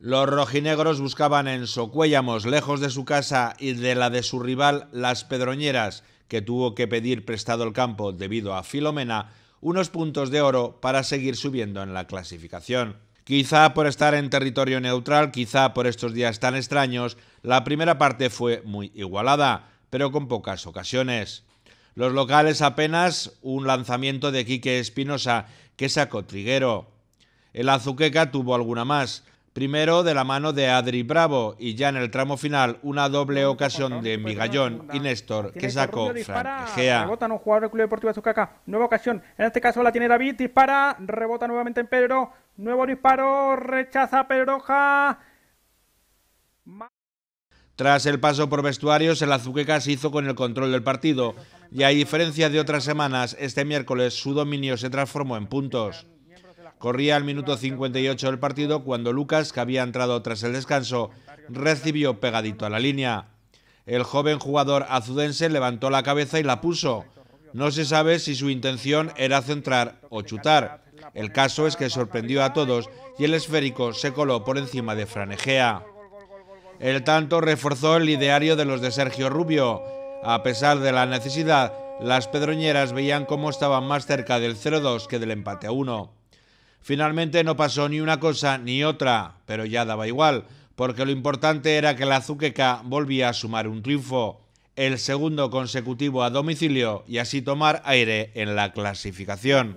Los rojinegros buscaban en Socuéllamos, lejos de su casa y de la de su rival Las Pedroñeras, que tuvo que pedir prestado el campo debido a Filomena, unos puntos de oro para seguir subiendo en la clasificación. Quizá por estar en territorio neutral, quizá por estos días tan extraños, la primera parte fue muy igualada, pero con pocas ocasiones. Los locales apenas un lanzamiento de Quique Espinosa que sacó Triguero. El Azuqueca tuvo alguna más, Primero de la mano de Adri Bravo y ya en el tramo final una doble ocasión de pues Migallón y Néstor que sacó Frank Nueva ocasión. En este caso la tiene David. Dispara. Rebota nuevamente en Pedro. Nuevo disparo. Rechaza Pedroja. Tras el paso por vestuarios, el Azuqueca se hizo con el control del partido y a diferencia de otras semanas, este miércoles su dominio se transformó en puntos. Corría el minuto 58 del partido cuando Lucas, que había entrado tras el descanso, recibió pegadito a la línea. El joven jugador azudense levantó la cabeza y la puso. No se sabe si su intención era centrar o chutar. El caso es que sorprendió a todos y el esférico se coló por encima de Franegea. El tanto reforzó el ideario de los de Sergio Rubio. A pesar de la necesidad, las pedroñeras veían cómo estaban más cerca del 0-2 que del empate a 1. Finalmente no pasó ni una cosa ni otra, pero ya daba igual, porque lo importante era que la azuqueca volvía a sumar un triunfo, el segundo consecutivo a domicilio y así tomar aire en la clasificación.